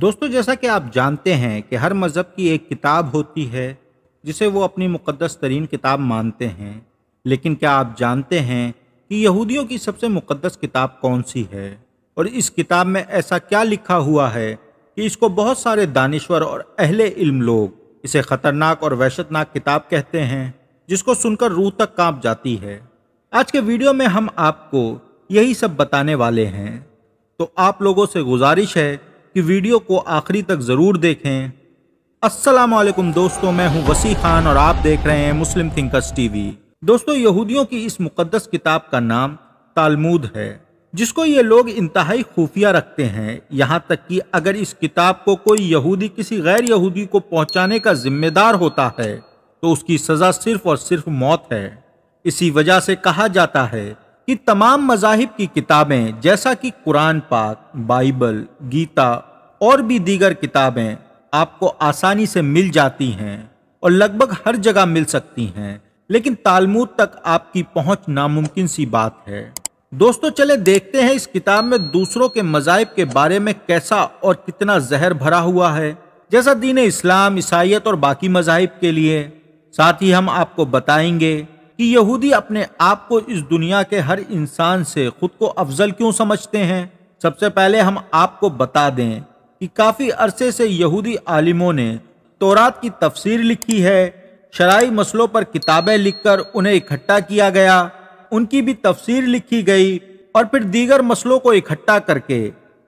दोस्तों जैसा कि आप जानते हैं कि हर मज़हब की एक किताब होती है जिसे वो अपनी मुक़दस तरीन किताब मानते हैं लेकिन क्या आप जानते हैं कि यहूदियों की सबसे मुक़दस किताब कौन सी है और इस किताब में ऐसा क्या लिखा हुआ है कि इसको बहुत सारे दानश्वर और अहले इल्म लोग इसे ख़तरनाक और वहशतनाक किताब कहते हैं जिसको सुनकर रूह तक कांप जाती है आज के वीडियो में हम आपको यही सब बताने वाले हैं तो आप लोगों से गुजारिश है कि वीडियो को आखिरी तक ज़रूर देखें वालेकुम दोस्तों मैं हूं वसी खान और आप देख रहे हैं मुस्लिम थिंकर्स टीवी दोस्तों यहूदियों की इस मुकदस किताब का नाम तालमूद है जिसको ये लोग इंतहाई खुफिया रखते हैं यहाँ तक कि अगर इस किताब को कोई यहूदी किसी गैर यहूदी को पहुँचाने का जिम्मेदार होता है तो उसकी सज़ा सिर्फ और सिर्फ मौत है इसी वजह से कहा जाता है कि तमाम मजाहिब की किताबें जैसा कि कुरान पाक बाइबल गीता और भी दीगर किताबें आपको आसानी से मिल जाती हैं और लगभग हर जगह मिल सकती हैं लेकिन तालमूद तक आपकी पहुंच नामुमकिन सी बात है दोस्तों चले देखते हैं इस किताब में दूसरों के मजाहब के बारे में कैसा और कितना जहर भरा हुआ है जैसा दीन इस्लाम ईसाइत और बाकी मजाहब के लिए साथ ही हम आपको बताएंगे कि यहूदी अपने आप को इस दुनिया के हर इंसान से खुद को अफजल क्यों समझते हैं सबसे पहले हम आपको बता दें कि काफ़ी अरसे से यहूदी आलिमों ने तोरात की तफसीर लिखी है शराइ मसलों पर किताबें लिखकर उन्हें इकट्ठा किया गया उनकी भी तफसीर लिखी गई और फिर दीगर मसलों को इकट्ठा करके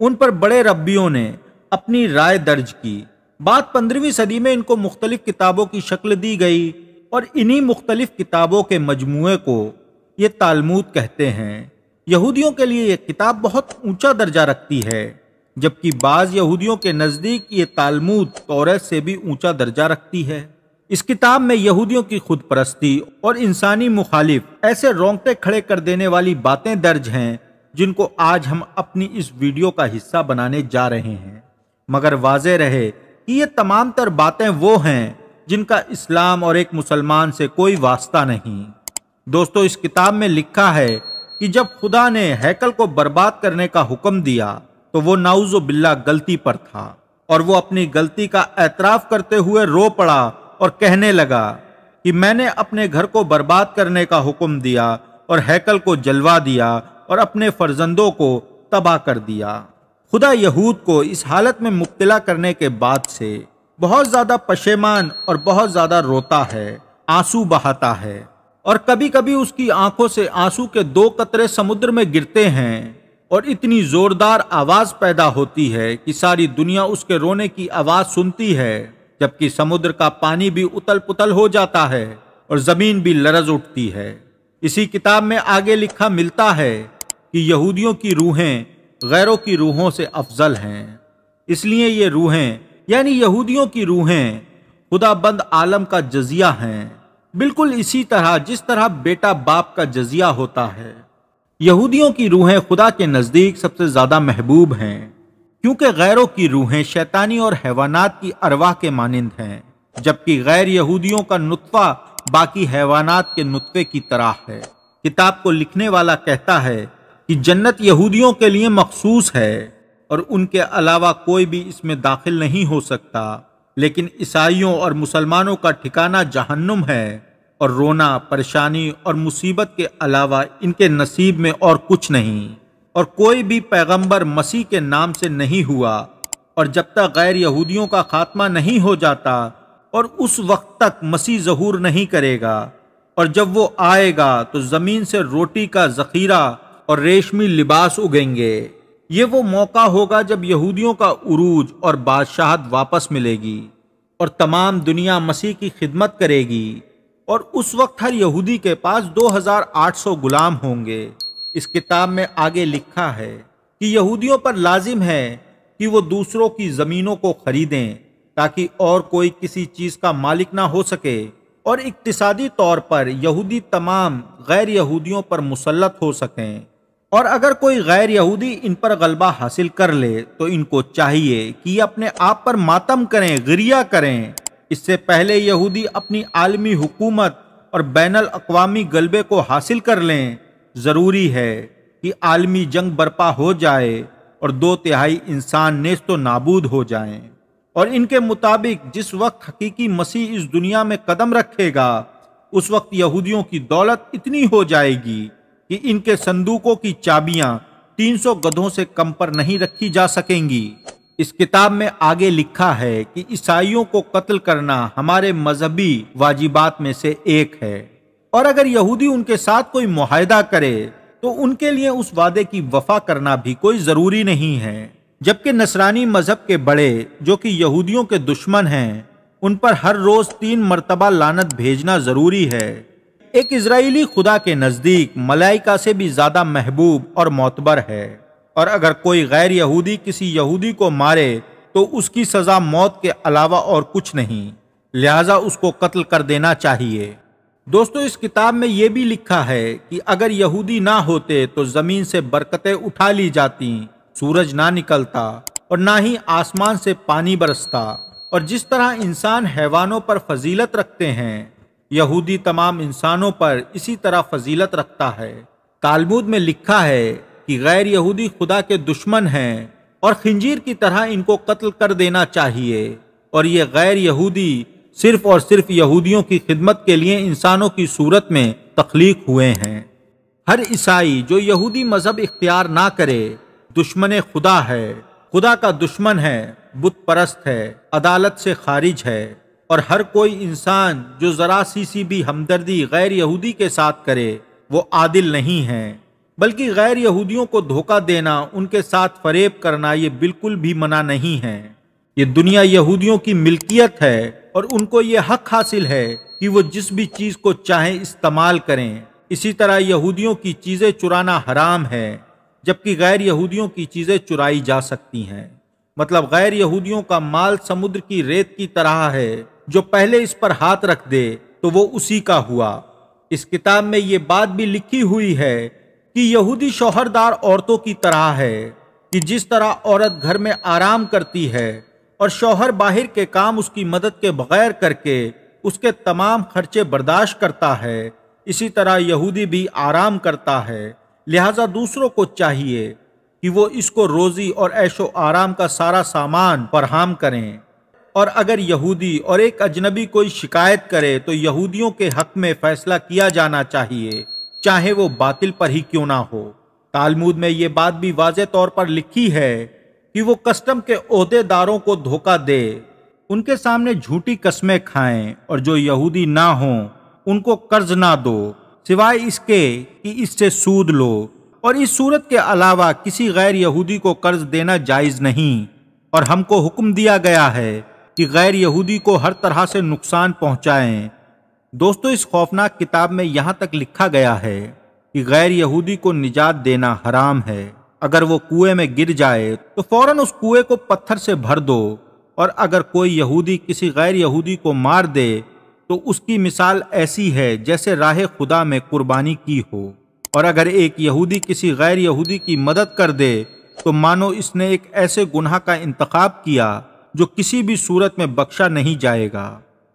उन पर बड़े रब्बियों ने अपनी राय दर्ज की बात पंद्रहवीं सदी में इनको मुख्तलिफ किताबों की शक्ल दी गई और इन्हीं मुख्तलिफ किताबों के मजमू को ये तालमूद कहते हैं यहूदियों के लिए ये किताब बहुत ऊंचा दर्जा रखती है जबकि बाज़ यहूदियों के नज़दीक ये तालमूद तौरत से भी ऊंचा दर्जा रखती है इस किताब में यहूदियों की खुद परस्ती और इंसानी मुखालिफ ऐसे रोंगटे खड़े कर देने वाली बातें दर्ज हैं जिनको आज हम अपनी इस वीडियो का हिस्सा बनाने जा रहे हैं मगर वाज रहे कि ये तमाम तर बातें वो हैं जिनका इस्लाम और एक मुसलमान से कोई वास्ता नहीं दोस्तों इस किताब में लिखा है कि जब खुदा ने हैकल को बर्बाद करने का हुक्म दिया तो वो नाउजो बिल्ला गलती पर था और वो अपनी गलती का एतराफ करते हुए रो पड़ा और कहने लगा कि मैंने अपने घर को बर्बाद करने का हुक्म दिया और हैकल को जलवा दिया और अपने फर्जंदों को तबाह कर दिया खुदा यहूद को इस हालत में मुब्तला करने के बाद से बहुत ज्यादा पशेमान और बहुत ज्यादा रोता है आंसू बहाता है और कभी कभी उसकी आंखों से आंसू के दो कतरे समुद्र में गिरते हैं और इतनी जोरदार आवाज पैदा होती है कि सारी दुनिया उसके रोने की आवाज सुनती है जबकि समुद्र का पानी भी उतल पुतल हो जाता है और जमीन भी लरज उठती है इसी किताब में आगे लिखा मिलता है कि यहूदियों की रूहें गैरों की रूहों से अफजल हैं इसलिए ये रूहें यानी यहूदियों की रूहें खुदाबंद आलम का जजिया हैं बिल्कुल इसी तरह जिस तरह बेटा बाप का जजिया होता है यहूदियों की रूहें खुदा के नज़दीक सबसे ज़्यादा महबूब हैं क्योंकि गैरों की रूहें शैतानी और हैवानात की अरवाह के मानंद हैं जबकि गैर यहूदियों का नुतवा बाकी हैवानात के नुतवे की तरह है किताब को लिखने वाला कहता है कि जन्नत यहूदियों के लिए मखसूस है और उनके अलावा कोई भी इसमें दाखिल नहीं हो सकता लेकिन ईसाइयों और मुसलमानों का ठिकाना जहन्नुम है और रोना परेशानी और मुसीबत के अलावा इनके नसीब में और कुछ नहीं और कोई भी पैगंबर मसीह के नाम से नहीं हुआ और जब तक गैर यहूदियों का खात्मा नहीं हो जाता और उस वक्त तक मसीह जहूर नहीं करेगा और जब वो आएगा तो ज़मीन से रोटी का ज़खीरा और रेशमी लिबास उगेंगे ये वो मौका होगा जब यहूदियों का उरूज और बादशाहत वापस मिलेगी और तमाम दुनिया मसीह की खिदमत करेगी और उस वक्त हर यहूदी के पास 2800 गुलाम होंगे इस किताब में आगे लिखा है कि यहूदियों पर लाजिम है कि वो दूसरों की ज़मीनों को खरीदें ताकि और कोई किसी चीज़ का मालिक ना हो सके और इकतसादी तौर पर यहूदी तमाम गैर यहूदियों पर मुसलत हो सकें और अगर कोई गैर यहूदी इन पर गलबा हासिल कर ले तो इनको चाहिए कि ये अपने आप पर मातम करें गिरिया करें इससे पहले यहूदी अपनी आलमी हुकूमत और बैन अवी गलबे को हासिल कर लें ज़रूरी है कि आलमी जंग बर्पा हो जाए और दो तिहाई इंसान नेस्त नाबूद हो जाएं और इनके मुताबिक जिस वक्त हकीकी मसीह इस दुनिया में कदम रखेगा उस वक्त यहूदियों की दौलत इतनी हो जाएगी कि इनके संदूकों की चाबियां 300 गधों से कम पर नहीं रखी जा सकेंगी इस किताब में आगे लिखा है कि ईसाइयों को कत्ल करना हमारे मजहबी वाजिबात में से एक है और अगर यहूदी उनके साथ कोई मुहिदा करे तो उनके लिए उस वादे की वफा करना भी कोई जरूरी नहीं है जबकि नसरानी मजहब के बड़े जो कि यहूदियों के दुश्मन हैं उन पर हर रोज तीन मरतबा लानत भेजना जरूरी है एक इसराइली खुदा के नज़दीक मलाइका से भी ज़्यादा महबूब और मोतबर है और अगर कोई गैर यहूदी किसी यहूदी को मारे तो उसकी सज़ा मौत के अलावा और कुछ नहीं लिहाजा उसको कत्ल कर देना चाहिए दोस्तों इस किताब में यह भी लिखा है कि अगर यहूदी ना होते तो ज़मीन से बरकतें उठा ली जाती सूरज ना निकलता और ना ही आसमान से पानी बरसता और जिस तरह इंसान हैवानों पर फजीलत रखते हैं यहूदी तमाम इंसानों पर इसी तरह फजीलत रखता है तालमूद में लिखा है कि गैर यहूदी खुदा के दुश्मन हैं और खंजीर की तरह इनको कत्ल कर देना चाहिए और ये गैर यहूदी सिर्फ और सिर्फ यहूदियों की खिदमत के लिए इंसानों की सूरत में तख्लीक हुए हैं हर ईसाई जो यहूदी मजहब इख्तियार ना करे दुश्मन खुदा है खुदा का दुश्मन है बुत परस्त है अदालत से खारिज है और हर कोई इंसान जो ज़रा सी सी भी हमदर्दी गैर यहूदी के साथ करे वो आदिल नहीं है बल्कि गैर यहूदियों को धोखा देना उनके साथ फरेब करना ये बिल्कुल भी मना नहीं है ये दुनिया यहूदियों की मिल्कियत है और उनको ये हक हासिल है कि वो जिस भी चीज़ को चाहें इस्तेमाल करें इसी तरह यहूदियों की चीज़ें चुराना हराम है जबकि गैर यहूदियों की चीज़ें चुराई जा सकती हैं मतलब गैर यहूदियों का माल समुद्र की रेत की तरह है जो पहले इस पर हाथ रख दे तो वो उसी का हुआ इस किताब में ये बात भी लिखी हुई है कि यहूदी शोहरदार औरतों की तरह है कि जिस तरह औरत घर में आराम करती है और शौहर बाहर के काम उसकी मदद के बगैर करके उसके तमाम खर्चे बर्दाश्त करता है इसी तरह यहूदी भी आराम करता है लिहाजा दूसरों को चाहिए कि वो इसको रोज़ी और ऐशो आराम का सारा सामान फरहम करें और अगर यहूदी और एक अजनबी कोई शिकायत करे तो यहूदियों के हक में फैसला किया जाना चाहिए चाहे वो बातिल पर ही क्यों ना हो तालमूद में ये बात भी वाज तौर पर लिखी है कि वो कस्टम के अहदेदारों को धोखा दे उनके सामने झूठी कस्में खाएं और जो यहूदी ना हो उनको कर्ज ना दो सिवाय इसके कि इससे सूद लो और इस सूरत के अलावा किसी गैर यहूदी को कर्ज देना जायज़ नहीं और हमको हुक्म दिया गया है कि गैर यहूदी को हर तरह से नुकसान पहुंचाएं। दोस्तों इस खौफनाक किताब में यहाँ तक लिखा गया है कि गैर यहूदी को निजात देना हराम है अगर वो कुएं में गिर जाए तो फौरन उस कुएं को पत्थर से भर दो और अगर कोई यहूदी किसी गैर यहूदी को मार दे तो उसकी मिसाल ऐसी है जैसे राह खुदा में कुर्बानी की हो और अगर एक यहूदी किसी गैर यहूदी की मदद कर दे तो मानो इसने एक ऐसे गुनाह का इंतखब किया जो किसी भी सूरत में बख्शा नहीं जाएगा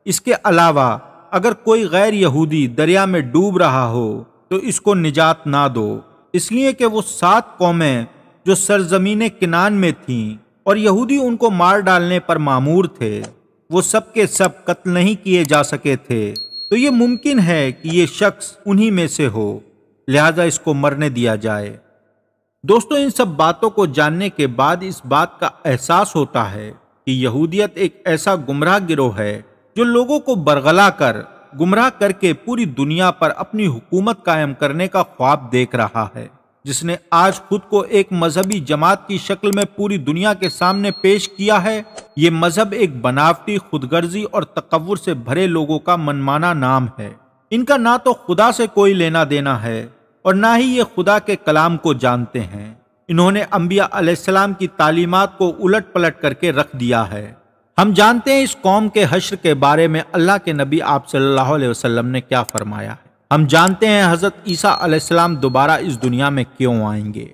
इसके अलावा अगर कोई गैर यहूदी दरिया में डूब रहा हो तो इसको निजात ना दो इसलिए कि वो सात कौमें जो सरजमीन किनान में थीं और यहूदी उनको मार डालने पर मामूर थे वो सब के सब कत्ल नहीं किए जा सके थे तो ये मुमकिन है कि ये शख्स उन्हीं में से हो लिहाजा इसको मरने दिया जाए दोस्तों इन सब बातों को जानने के बाद इस बात का एहसास होता है कि यहूदियत एक ऐसा गुमराह गिरोह है जो लोगों को बरगला कर गुमराह करके पूरी दुनिया पर अपनी हुकूमत कायम करने का ख्वाब देख रहा है जिसने आज खुद को एक मजहबी जमात की शक्ल में पूरी दुनिया के सामने पेश किया है ये मजहब एक बनावटी खुदगर्जी और तकवर से भरे लोगों का मनमाना नाम है इनका ना तो खुदा से कोई लेना देना है और ना ही ये खुदा के कलाम को जानते हैं इन्होंने अम्बिया आलाम की तालीमत को उलट पलट करके रख दिया है हम जानते हैं इस कौम के हश्र के बारे में अल्लाह के नबी आप सल्लल्लाहु अलैहि वसल्लम ने क्या फरमाया है हम जानते हैं हज़रत ईसा आलाम दोबारा इस दुनिया में क्यों आएंगे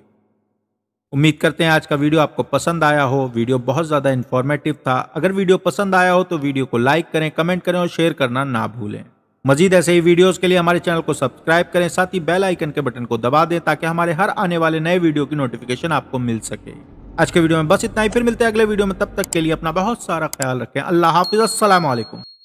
उम्मीद करते हैं आज का वीडियो आपको पसंद आया हो वीडियो बहुत ज़्यादा इन्फॉर्मेटिव था अगर वीडियो पसंद आया हो तो वीडियो को लाइक करें कमेंट करें और शेयर करना ना भूलें मजीद ऐसे ही वीडियोस के लिए हमारे चैनल को सब्सक्राइब करें साथ ही बेल आइकन के बटन को दबा दें ताकि हमारे हर आने वाले नए वीडियो की नोटिफिकेशन आपको मिल सके आज के वीडियो में बस इतना ही फिर मिलते हैं अगले वीडियो में तब तक के लिए अपना बहुत सारा ख्याल रखें अल्लाह हाफिज़ असल